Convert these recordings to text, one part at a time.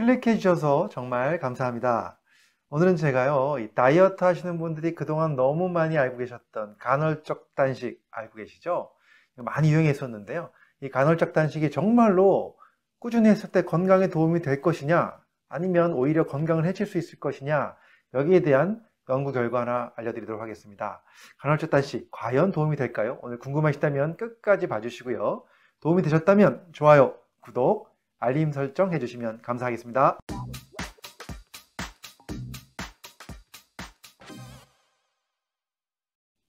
클릭해 주셔서 정말 감사합니다. 오늘은 제가요, 다이어트 하시는 분들이 그동안 너무 많이 알고 계셨던 간헐적 단식 알고 계시죠? 많이 유행했었는데요. 이 간헐적 단식이 정말로 꾸준히 했을 때 건강에 도움이 될 것이냐, 아니면 오히려 건강을 해칠 수 있을 것이냐, 여기에 대한 연구 결과 하나 알려드리도록 하겠습니다. 간헐적 단식, 과연 도움이 될까요? 오늘 궁금하시다면 끝까지 봐주시고요. 도움이 되셨다면 좋아요, 구독, 알림 설정 해주시면 감사하겠습니다.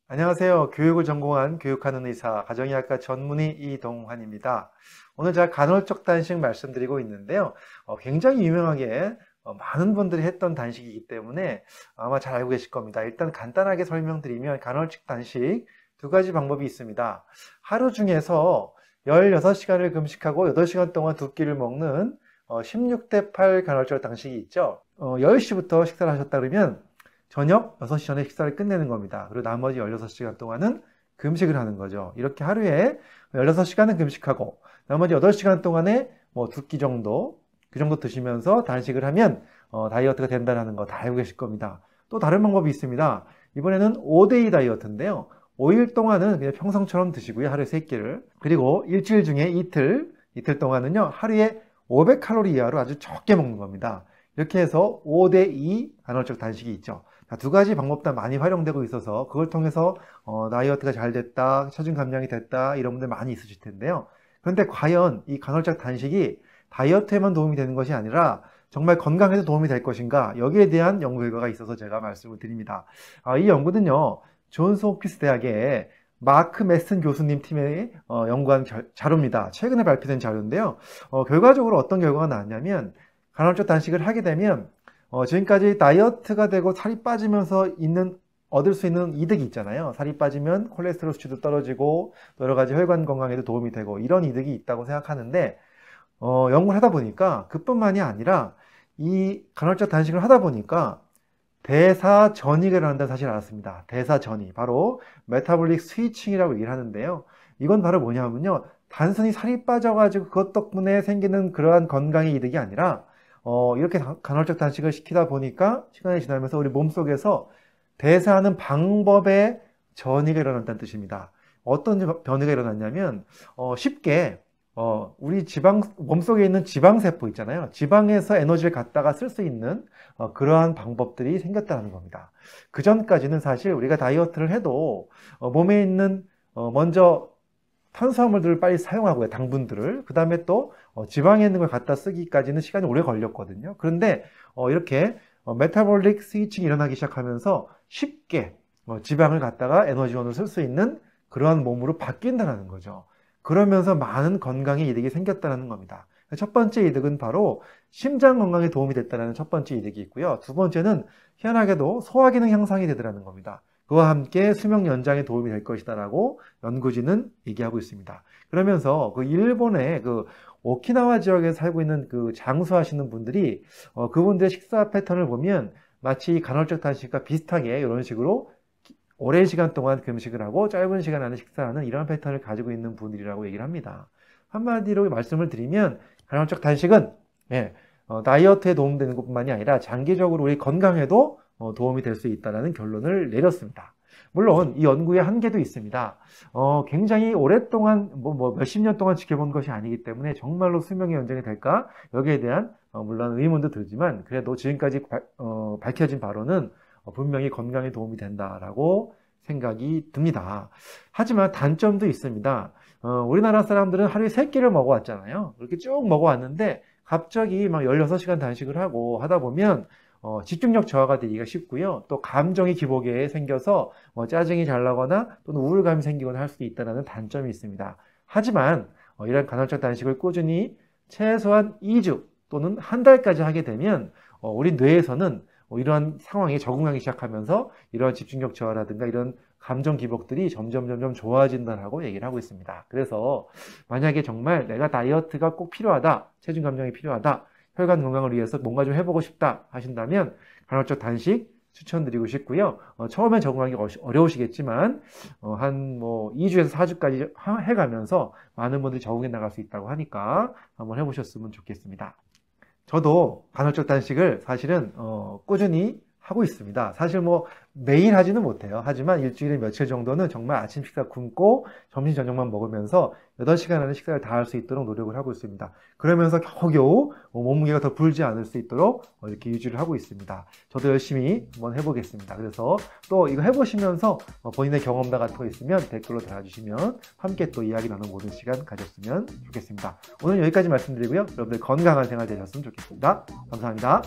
안녕하세요. 교육을 전공한 교육하는 의사, 가정의학과 전문의 이동환입니다. 오늘 제가 간헐적 단식 말씀드리고 있는데요. 어, 굉장히 유명하게 어, 많은 분들이 했던 단식이기 때문에 아마 잘 알고 계실 겁니다. 일단 간단하게 설명드리면 간헐적 단식 두 가지 방법이 있습니다. 하루 중에서 16시간을 금식하고 8시간 동안 두 끼를 먹는 16대 어, 8간헐절 당식이 있죠. 10시부터 어, 식사를 하셨다 그러면 저녁 6시 전에 식사를 끝내는 겁니다. 그리고 나머지 16시간 동안은 금식을 하는 거죠. 이렇게 하루에 16시간은 금식하고 나머지 8시간 동안에 뭐두끼 정도 그 정도 드시면서 단식을 하면 어, 다이어트가 된다는 거 다 알고 계실 겁니다. 또 다른 방법이 있습니다. 이번에는 5데이 다이어트인데요. 5일 동안은 그냥 평상처럼 드시고요. 하루에 3끼를. 그리고 일주일 중에 이틀, 이틀 동안은요. 하루에 500칼로리 이하로 아주 적게 먹는 겁니다. 이렇게 해서 5대2 간헐적 단식이 있죠. 두 가지 방법 다 많이 활용되고 있어서 그걸 통해서 어, 다이어트가 잘 됐다, 체중 감량이 됐다 이런 분들 많이 있으실 텐데요. 그런데 과연 이 간헐적 단식이 다이어트에만 도움이 되는 것이 아니라 정말 건강에도 도움이 될 것인가 여기에 대한 연구 결과가 있어서 제가 말씀을 드립니다. 아, 이 연구는요 존스 홉킨스 대학의 마크 메슨 교수님 팀의 어, 연구한 결, 자료입니다. 최근에 발표된 자료인데요. 어, 결과적으로 어떤 결과가 나왔냐면 간헐적 단식을 하게 되면 어, 지금까지 다이어트가 되고 살이 빠지면서 있는 얻을 수 있는 이득이 있잖아요. 살이 빠지면 콜레스테롤 수치도 떨어지고 여러 가지 혈관 건강에도 도움이 되고 이런 이득이 있다고 생각하는데 어, 연구를 하다 보니까 그뿐만이 아니라 이 간헐적 단식을 하다 보니까 대사 전이를 한다는 사실을 알았습니다. 대사 전이. 바로 메타볼릭 스위칭이라고 얘기를 하는데요. 이건 바로 뭐냐면요. 단순히 살이 빠져가지고 그것 덕분에 생기는 그러한 건강의 이득이 아니라 어, 이렇게 간헐적 단식을 시키다 보니까 시간이 지나면서 우리 몸속에서 대사하는 방법에 전이가 일어난다는 뜻입니다. 어떤 변이가 일어났냐면 어, 쉽게 어, 우리 지방, 몸속에 있는 지방세포 있잖아요. 지방에서 에너지를 갖다가 쓸 수 있는 어, 그러한 방법들이 생겼다는 겁니다. 그 전까지는 사실 우리가 다이어트를 해도 어, 몸에 있는 어, 먼저 탄수화물들을 빨리 사용하고요. 당분들을. 그 다음에 또 어, 지방에 있는 걸 갖다 쓰기까지는 시간이 오래 걸렸거든요. 그런데 어, 이렇게 어, 메타볼릭 스위칭이 일어나기 시작하면서 쉽게 어, 지방을 갖다가 에너지원을 쓸 수 있는 그러한 몸으로 바뀐다는 거죠. 그러면서 많은 건강에 이득이 생겼다는 겁니다. 첫 번째 이득은 바로 심장 건강에 도움이 됐다는 첫 번째 이득이 있고요. 두 번째는 희한하게도 소화 기능 향상이 되더라는 겁니다. 그와 함께 수명 연장에 도움이 될 것이다라고 연구진은 얘기하고 있습니다. 그러면서 그 일본의 그 오키나와 지역에 살고 있는 그 장수하시는 분들이 어 그분들의 식사 패턴을 보면 마치 간헐적 단식과 비슷하게 이런 식으로 오랜 시간 동안 금식을 그 하고 짧은 시간 안에 식사하는 이런 패턴을 가지고 있는 분들이라고 얘기를 합니다. 한마디로 말씀을 드리면 간헐적 단식은 예, 어, 다이어트에 도움되는 것뿐만이 아니라 장기적으로 우리 건강에도 어, 도움이 될 수 있다는 결론을 내렸습니다. 물론 이 연구의 한계도 있습니다. 어, 굉장히 오랫동안 뭐, 뭐 몇 십 년 동안 지켜본 것이 아니기 때문에 정말로 수명이 연장이 될까 여기에 대한 어, 물론 의문도 들지만 그래도 지금까지 바, 어, 밝혀진 바로는 어, 분명히 건강에 도움이 된다라고 생각이 듭니다. 하지만 단점도 있습니다. 어, 우리나라 사람들은 하루에 3끼를 먹어왔잖아요. 그렇게 쭉 먹어왔는데 갑자기 막 16시간 단식을 하고 하다 보면 어, 집중력 저하가 되기가 쉽고요. 또 감정이 기복에 생겨서 뭐 짜증이 잘 나거나 또는 우울감이 생기거나 할 수도 있다는 단점이 있습니다. 하지만 어, 이런 간헐적 단식을 꾸준히 최소한 2주 또는 한 달까지 하게 되면 어, 우리 뇌에서는 뭐 이런 상황에 적응하기 시작하면서 이러한 집중력 저하라든가 이런 감정 기복들이 점점 점점 좋아진다라고 얘기를 하고 있습니다. 그래서 만약에 정말 내가 다이어트가 꼭 필요하다, 체중 감량이 필요하다, 혈관 건강을 위해서 뭔가 좀 해보고 싶다 하신다면 간헐적 단식 추천드리고 싶고요. 어, 처음에 적응하기 어려우시겠지만 어, 한뭐 2주에서 4주까지 해가면서 많은 분들이 적응해 나갈 수 있다고 하니까 한번 해보셨으면 좋겠습니다. 저도 간헐적 단식을 사실은 어, 꾸준히 하고 있습니다. 사실 뭐 매일 하지는 못해요. 하지만 일주일에 며칠 정도는 정말 아침 식사 굶고 점심 저녁만 먹으면서 8시간 안에 식사를 다 할 수 있도록 노력을 하고 있습니다. 그러면서 겨우겨우 뭐 몸무게가 더 불지 않을 수 있도록 어, 이렇게 유지를 하고 있습니다. 저도 열심히 한번 해보겠습니다. 그래서 또 이거 해보시면서 어, 본인의 경험담 같은 거 있으면 댓글로 달아주시면 함께 또 이야기 나눠보는 시간 가졌으면 좋겠습니다. 오늘 여기까지 말씀드리고요. 여러분들 건강한 생활 되셨으면 좋겠습니다. 감사합니다.